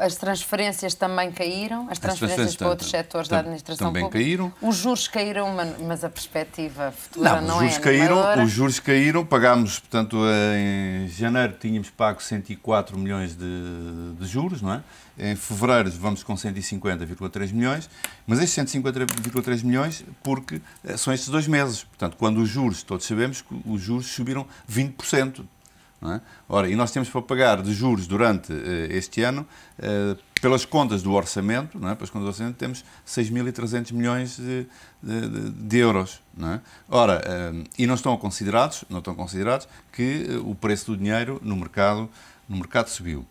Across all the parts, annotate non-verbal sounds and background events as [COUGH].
As transferências também caíram, as transferências, as transferências para outros setores da administração também pública. caíram. Os juros caíram, mas a perspectiva futura não, não os é juros é caíram, Os juros caíram, pagámos, portanto, em janeiro tínhamos pago 104 milhões de, de juros, não é? Em fevereiro vamos com 150,3 milhões, mas estes 150,3 milhões porque eh, são estes dois meses. Portanto, quando os juros, todos sabemos que os juros subiram 20%, é? Ora, e nós temos para pagar de juros durante uh, este ano, uh, pelas contas do orçamento, é? pelas contas do orçamento temos 6.300 milhões de, de, de euros. É? Ora, uh, e não estão considerados, não estão considerados que o preço do dinheiro no mercado, no mercado subiu.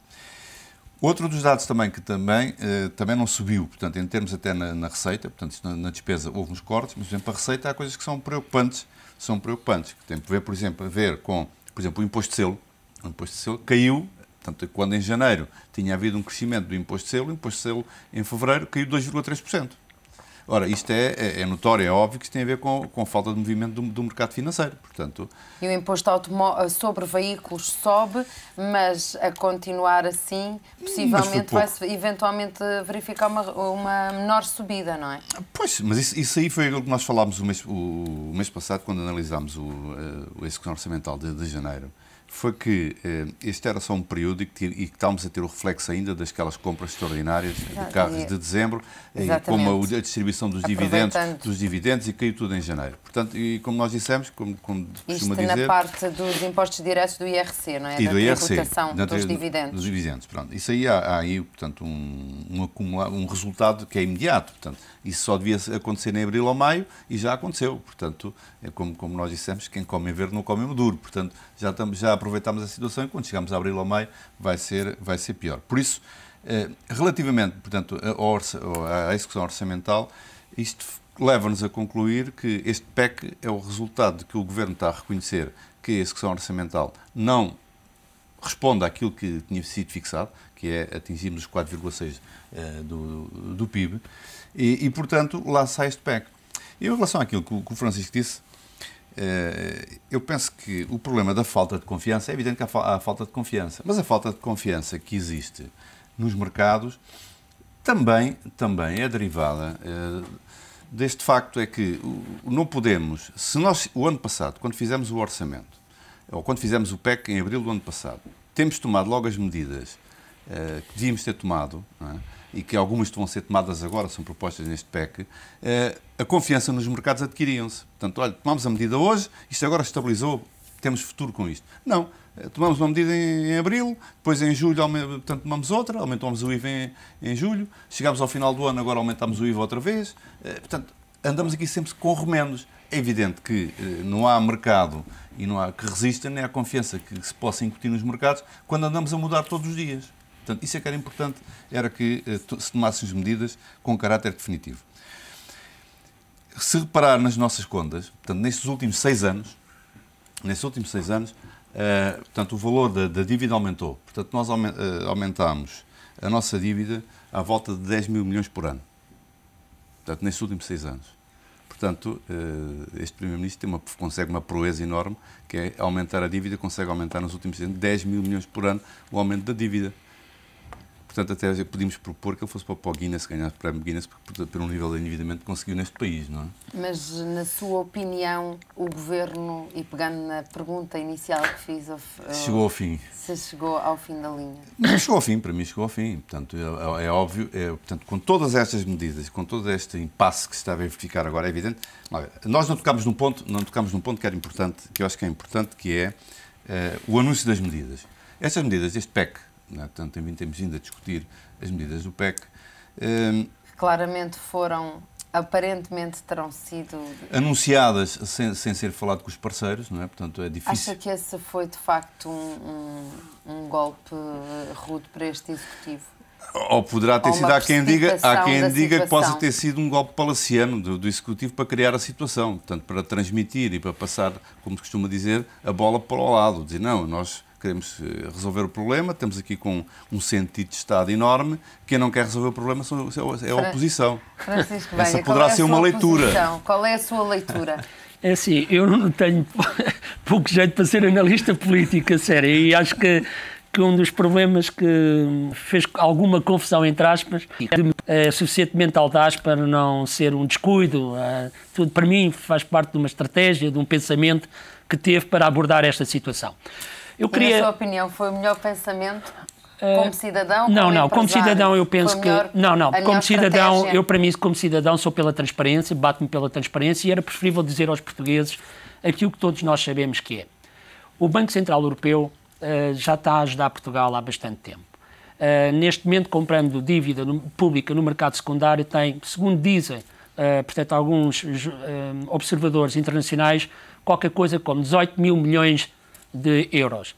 Outro dos dados também que também, também não subiu, portanto, em termos até na, na receita, portanto, na, na, despesa houve uns cortes, mas, por exemplo, a receita há coisas que são preocupantes, são preocupantes, que têm a ver, por exemplo, a ver com por exemplo, o imposto de selo. O imposto de selo caiu, portanto, quando em janeiro tinha havido um crescimento do imposto de selo, o imposto de selo em fevereiro caiu 2,3%. Ora, isto é, é, é notório, é óbvio que isto tem a ver com, com a falta de movimento do, do mercado financeiro, portanto... E o imposto eh, sobre veículos sobe, mas a continuar assim, possivelmente vai-se eventualmente verificar uma, uma menor subida, não é? Pois, mas isso, isso aí foi aquilo que nós falámos o mês, o, o mês passado, quando analisámos o, a eh, execução orçamental de, de janeiro foi que eh, este era só um período e que, e que estávamos a ter o reflexo ainda dasquelas compras extraordinárias de carros de dezembro, eh, como a, distribuição dos dividendos, dos dividendos e caiu tudo em janeiro. Portanto, e como nós dissemos, como, como Isto na parte dos impostos diretos do IRC, não é? E da do IRC, da, dos dividendos. Dos dividendos, pronto. Isso aí há, há aí, portanto, um, um, um resultado que é imediato, portanto, isso só devia acontecer em abril ou maio e já aconteceu, portanto, é como, como nós dissemos, quem come em verde não come em maduro, portanto, já estamos já aproveitamos a situação e quando chegarmos a abril ou maio vai ser, vai ser pior. Por isso, eh, relativamente portanto, à execução orçamental, isto leva-nos a concluir que este PEC é o resultado de que o Governo está a reconhecer que a execução orçamental não responde àquilo que tinha sido fixado, que é atingirmos os 4,6% eh, do, do, PIB, e, e, portanto, lá sai este PEC. E em relação àquilo que o Francisco disse, eh, eu penso que o problema da falta de confiança, é evidente que há, falta de confiança, mas a falta de confiança que existe nos mercados também, também é derivada eh, deste facto é que não podemos, se nós, o ano passado, quando fizemos o orçamento, ou quando fizemos o PEC em abril do ano passado, temos tomado logo as medidas eh, que devíamos ter tomado, é? e que algumas estão a ser tomadas agora, são propostas neste PEC, eh, a confiança nos mercados adquiriam-se. Portanto, olha, tomamos a medida hoje, isto agora estabilizou, temos futuro com isto. Não, eh, tomamos uma medida em, abril, depois em julho portanto, tomamos outra, aumentamos o IVA em, em julho, chegámos ao final do ano, agora aumentamos o IVA outra vez. Eh, portanto, andamos aqui sempre com remendos. É evidente que não há mercado e não há que resista, nem há confiança que se possa incutir nos mercados quando andamos a mudar todos os dias. Portanto, isso é que era importante, era que eh, se tomassem as medidas com caráter definitivo. Se reparar nas nossas contas, portanto, nestes últimos seis anos, nestes últimos seis anos, uh, portanto, o valor da, da, dívida aumentou. Portanto, nós eh, aumentámos a nossa dívida à volta de 10 mil milhões por ano. Portanto, nestes últimos seis anos. Portanto, este Primeiro-Ministro uma, consegue uma proeza enorme, que é aumentar a dívida, consegue aumentar nos últimos anos 10 mil milhões por ano o aumento da dívida. Portanto, até podíamos propor que ele fosse para o Guinness, ganhar o Prémio Guinness, porque, por um nível de endividamento que conseguiu neste país, não é? Mas, na sua opinião, o governo, e pegando na pergunta inicial que fiz. chegou ao fim. Se chegou ao fim da linha. Não chegou ao fim, para mim chegou ao fim. Portanto, é, é, é óbvio, é, portanto, com todas estas medidas, com todo este impasse que se está a verificar agora, é evidente. Nós não tocámos num ponto, não tocámos num ponto que era importante, que eu acho que é importante, que é eh, o anúncio das medidas. Estas medidas, este PEC Portanto, também temos ainda a discutir as medidas do PEC. Hum, que claramente foram, aparentemente terão sido... Anunciadas sem, sem ser falado com os parceiros, não é? Portanto, é difícil... Acha que esse foi, de facto, um, um, um golpe eh, rude para este Executivo? Ou poderá ter Ou sido, há quem diga, há quem diga que possa ter sido um golpe palaciano do, do, Executivo para criar a situação, portanto, para transmitir e para passar, como se costuma dizer, a bola para o lado, dizer, não, nós queremos eh, resolver o problema, estamos aqui com um sentido de Estado enorme, quem não quer resolver o problema é a oposição. Francisco Essa poderá é ser uma leitura. Qual é a sua leitura? [LAUGHS] É assim, eu não tenho [LAUGHS] pouco jeito para ser analista político, sério, e acho que que um dos problemas que fez alguma confusão, entre aspas, é suficientemente audaz para não ser um descuido. É, tudo para mim faz parte de uma estratégia, de um pensamento que teve para abordar esta situação. Eu queria... na sua opinião, foi o melhor pensamento eh, como cidadão? Como não, não, como cidadão eu penso melhor, que. Não, não, como cidadão, estratégia. eu para mim, como cidadão, sou pela transparência, bato-me pela transparência e era preferível dizer aos portugueses aquilo que todos nós sabemos que é. O Banco Central Europeu uh, já está a ajudar Portugal há bastante tempo. Uh, neste momento, comprando dívida no, pública no mercado secundário, tem, segundo dizem, uh, portanto, alguns observadores internacionais, qualquer coisa como 18 mil milhões de de euros.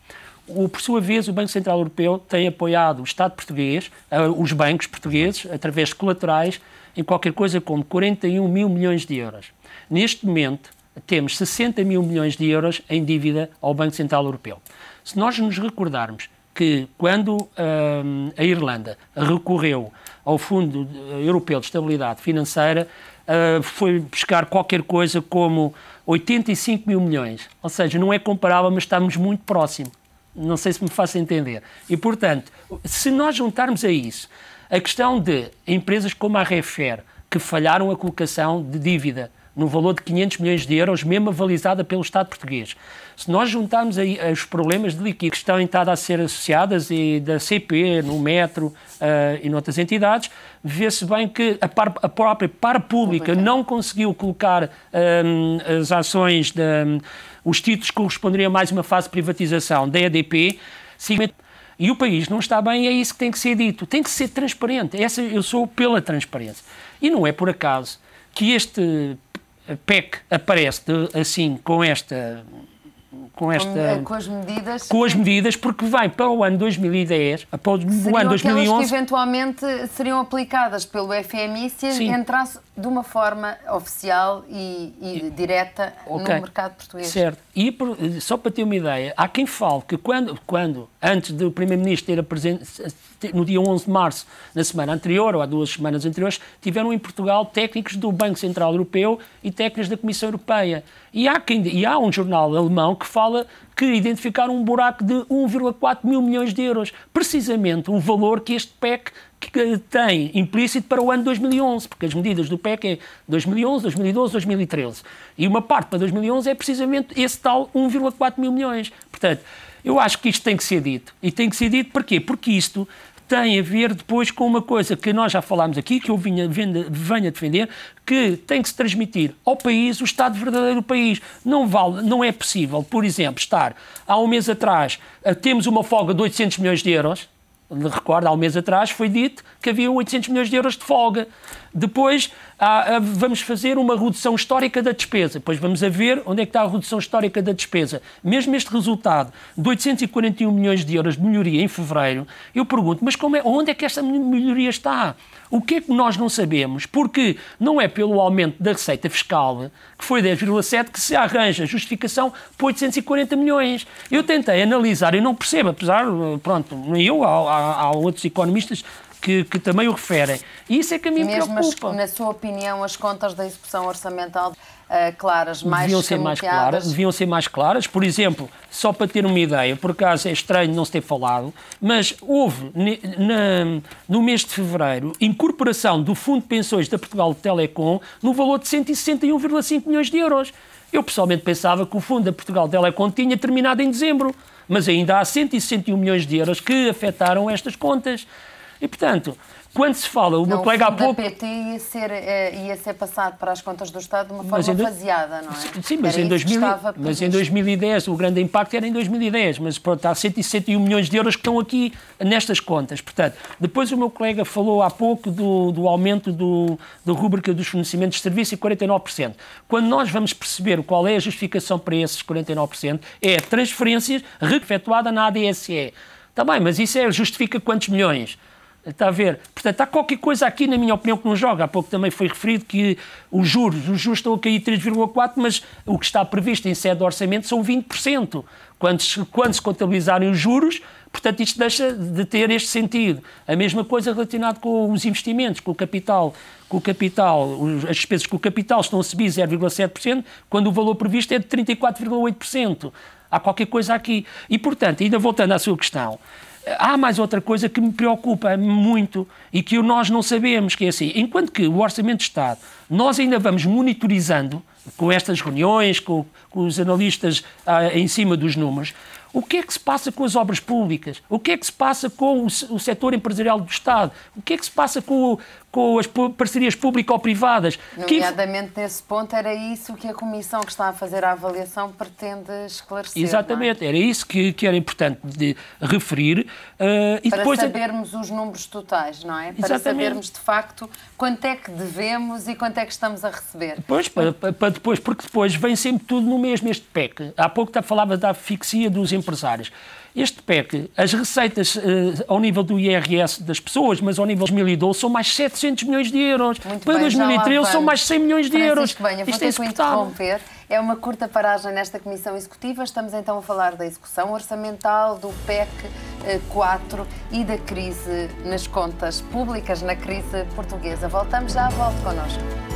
O, por sua vez, o Banco Central Europeu tem apoiado o Estado português, os bancos portugueses, através de colaterais, em qualquer coisa como 41 mil milhões de euros. Neste momento, temos 60 mil milhões de euros em dívida ao Banco Central Europeu. Se nós nos recordarmos que quando hum, a Irlanda recorreu ao Fundo Europeu de Estabilidade Financeira, uh, foi buscar qualquer coisa como 85 mil milhões. Ou seja, não é comparável, mas estamos muito próximo. Não sei se me faço entender. E, portanto, se nós juntarmos a isso a questão de empresas como a Refer, que falharam a colocação de dívida, num valor de 500 milhões de euros, mesmo avalizada pelo Estado português. Se nós juntarmos aí eh, os problemas de liquidez que estão em a ser associadas e da CP, no Metro uh, e noutras entidades, vê-se bem que a, par, a própria par pública não conseguiu colocar um, ehm, as ações, de, um, ehm, os títulos que corresponderiam a mais uma fase de privatização da EDP, e o país não está bem, é isso que tem que ser dito. Tem que ser transparente. Essa, eu sou pela transparência. E não é por acaso que este PEC aparece de, assim com esta com esta com, as medidas com as medidas porque vai para o ano 2010 para o ano 2011 que eventualmente seriam aplicadas pelo FMI se entrasse de uma forma oficial e, e direta okay. no mercado português. Certo. E por, só para ter uma ideia, há quem fale que quando, quando antes do Primeiro-Ministro ter apresentado, no dia 11 de março, na semana anterior, ou há duas semanas anteriores, tiveram em Portugal técnicos do Banco Central Europeu e técnicos da Comissão Europeia. E há, quem, e há um jornal alemão que fala que identificaram um buraco de 1,4 mil milhões de euros, precisamente o valor que este PEC tem implícito para o ano 2011, porque as medidas do PEC é 2011, 2012, 2013. E uma parte para 2011 é precisamente esse tal 1,4 mil milhões. Portanto, eu acho que isto tem que ser dito. E tem que ser dito porquê? Porque isto tem a ver depois com uma coisa que nós já falámos aqui, que eu vinha, venha, venho a defender, que tem que se transmitir ao país o estado verdadeiro do país. Não, vale, não é possível, por exemplo, estar há um mês atrás, temos uma folga de 800 milhões de euros, recordo, há um mês atrás, foi dito que havia 800 milhões de euros de folga. Depois vamos fazer uma redução histórica da despesa. Depois vamos ver onde é que está a redução histórica da despesa. Mesmo este resultado de 841 milhões de euros de melhoria em fevereiro, eu pergunto, mas como é, onde é que esta melhoria está? O que é que nós não sabemos? Porque não é pelo aumento da receita fiscal, que foi 10,7, que se arranja justificação para 840 milhões. Eu tentei analisar e não percebo, apesar, pronto, eu há, há, outros economistas que, que, também o referem. E isso é que a mim mesmo preocupa. na sua opinião, as contas da execução orçamental uh, claras, mais deviam ser mais claras Deviam ser mais claras. Por exemplo, só para ter uma ideia, por acaso é estranho não se ter falado, mas houve na, no mês de fevereiro incorporação do Fundo de Pensões da Portugal Telecom no valor de 161,5 milhões de euros. Eu pessoalmente pensava que o Fundo da Portugal Telecom tinha terminado em dezembro mas ainda há 161 milhões de euros que afetaram estas contas. E, portanto, quando se fala, o meu não, colega há pouco. O PT ia ser, eh, ia ser passado para as contas do Estado de uma forma do... faseada, não é? Sim, mas, em, 2000, mas em 2010, o grande impacto era em 2010, mas pronto, há 161 milhões de euros que estão aqui nestas contas. Portanto, depois o meu colega falou há pouco do, do aumento do, da rúbrica dos fornecimentos de serviço e 49%. Quando nós vamos perceber qual é a justificação para esses 49%, é transferências efetuada na ADSE. Está bem, mas isso é, justifica quantos milhões? Está a ver? Portanto, há qualquer coisa aqui, na minha opinião, que não joga. Há pouco também foi referido que os juros, os juros estão a cair 3,4%, mas o que está previsto em sede de orçamento são 20%. Quando se, quando se contabilizarem os juros, portanto, isto deixa de ter este sentido. A mesma coisa relacionada com os investimentos, com o capital. Com o capital as despesas com o capital estão a subir 0,7%, quando o valor previsto é de 34,8%. Há qualquer coisa aqui. E, portanto, ainda voltando à sua questão, Há mais outra coisa que me preocupa muito e que nós não sabemos, que é assim, enquanto que o Orçamento de Estado, nós ainda vamos monitorizando com estas reuniões, com, com os analistas ah, em cima dos números, o que é que se passa com as obras públicas? O que é que se passa com o, o setor empresarial do Estado? O que é que se passa com, com as parcerias público-privadas? É Nomeadamente que... nesse ponto era isso que a comissão que está a fazer a avaliação pretende esclarecer. É? Exatamente, é? era isso que, que, era importante de referir. Uh, e Para depois... É- sabermos os números totais, não é? Para Exatamente. sabermos de facto quanto é que devemos e quanto é que estamos a receber. Pois, para, para depois, porque depois vem sempre tudo no mesmo este PEC. Há pouco falava da asfixia dos empresários empresários. Este PEC, as receitas uh, ao nível do IRS das pessoas, mas ao nível de 2012, são mais 700 milhões de euros. Muito Para bem, 2013 são mais 100 milhões de Francisco euros. Benha, Isto é insuportável. É uma curta paragem nesta Comissão Executiva. Estamos então a falar da execução orçamental, do PEC 4 eh, e da crise nas contas públicas, na crise portuguesa. Voltamos já, volte connosco.